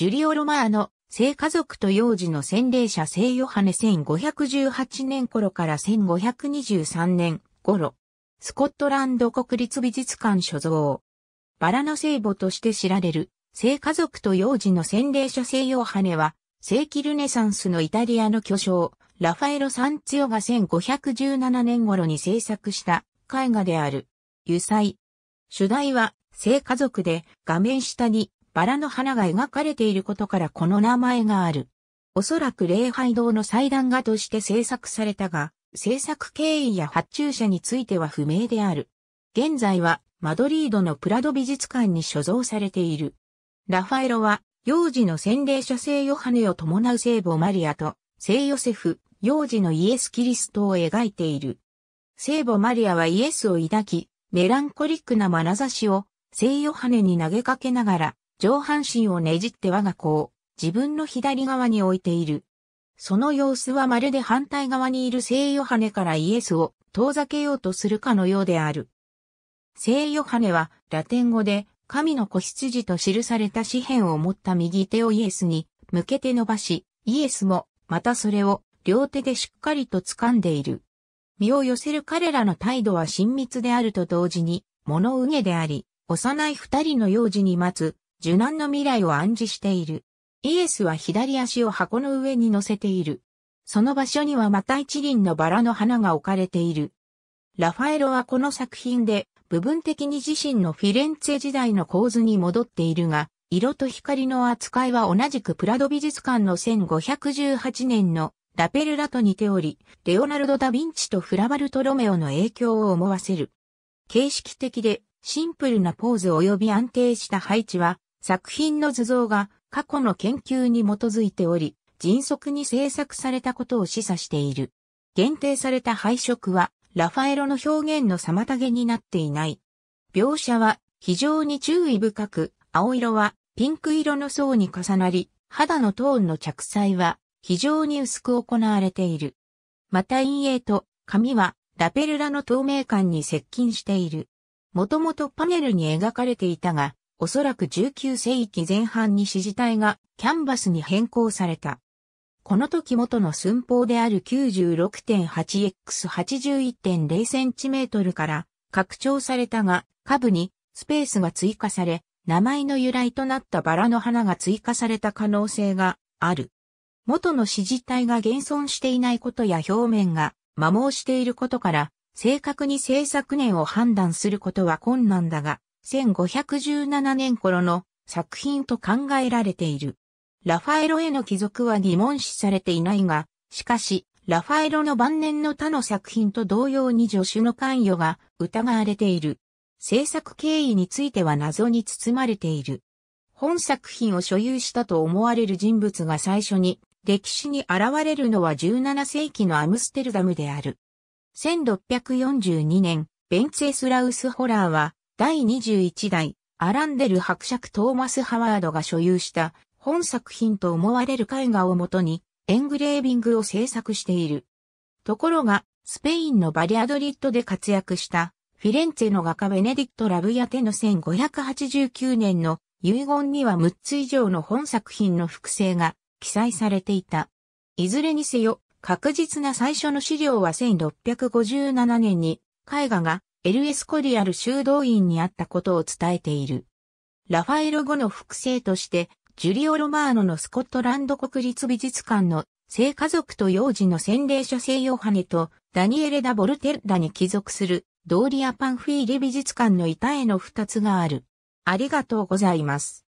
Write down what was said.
ジュリオ・ロマーノ、聖家族と幼児の洗礼者聖ヨハネ1518年頃から1523年頃、スコットランド国立美術館所蔵。バラの聖母として知られる、聖家族と幼児の洗礼者聖ヨハネは、世紀ルネサンスのイタリアの巨匠、ラファエロ・サンツヨが1517年頃に制作した絵画である。油彩。主題は、聖家族で、画面下に、バラの花が描かれていることからこの名前がある。おそらく礼拝堂の祭壇画として制作されたが、制作経緯や発注者については不明である。現在はマドリードのプラド美術館に所蔵されている。ラファエロは、幼児の洗礼者聖ヨハネを伴う聖母マリアと、聖ヨセフ、幼児のイエス・キリストを描いている。聖母マリアはイエスを抱き、メランコリックな眼差しを聖ヨハネに投げかけながら、上半身をねじって我が子を自分の左側に置いている。その様子はまるで反対側にいる聖ヨハネからイエスを遠ざけようとするかのようである。聖ヨハネはラテン語で神の子羊と記された紙幣を持った右手をイエスに向けて伸ばし、イエスもまたそれを両手でしっかりと掴んでいる。身を寄せる彼らの態度は親密であると同時に物憂げであり、幼い二人の幼児に待つ受難の未来を暗示している。イエスは左足を箱の上に乗せている。その場所にはまた一輪のバラの花が置かれている。ラファエロはこの作品で部分的に自身のフィレンツェ時代の構図に戻っているが、色と光の扱いは同じくプラド美術館の1518年のラペルラと似ており、レオナルド・ダ・ヴィンチとフラバルト・ロメオの影響を思わせる。形式的でシンプルなポーズ及び安定した配置は作品の図像が過去の研究に基づいており、迅速に制作されたことを示唆している。限定された配色は、ラファエロの表現の妨げになっていない。描写は非常に注意深く、青色はピンク色の層に重なり、肌のトーンの着彩は非常に薄く行われている。また陰影と髪はラペルラの透明感に接近している。もともとパネルに描かれていたが、おそらく19世紀前半に支持体がキャンバスに変更された。この時元の寸法である 96.8x81.0cm から拡張されたが、下部にスペースが追加され、名前の由来となったバラの花が追加された可能性がある。元の支持体が現存していないことや表面が摩耗していることから、正確に制作年を判断することは困難だが、1517年頃の作品と考えられている。ラファエロへの帰属は疑問視されていないが、しかし、ラファエロの晩年の他の作品と同様に助手の関与が疑われている。制作経緯については謎に包まれている。本作品を所有したと思われる人物が最初に歴史に現れるのは17世紀のアムステルダムである。1642年、ベンツェスラウス・ホラーは第21代アランデル伯爵トーマス・ハワードが所有した本作品と思われる絵画をもとにエングレービングを制作している。ところが、スペインのバリアドリッドで活躍したフィレンツェの画家ベネディクト・ラブヤテの1589年の遺言には6つ以上の本作品の複製が記載されていた。いずれにせよ、確実な最初の資料は1657年に絵画がエルエスコリアル修道院にあったことを伝えている。ラファエロ後の複製として、ジュリオ・ロマーノのスコットランド国立美術館の聖家族と幼児の洗礼者聖ヨハネとダニエレ・ダ・ボルテッラに帰属するドーリア・パンフィーリ美術館の板絵の二つがある。ありがとうございます。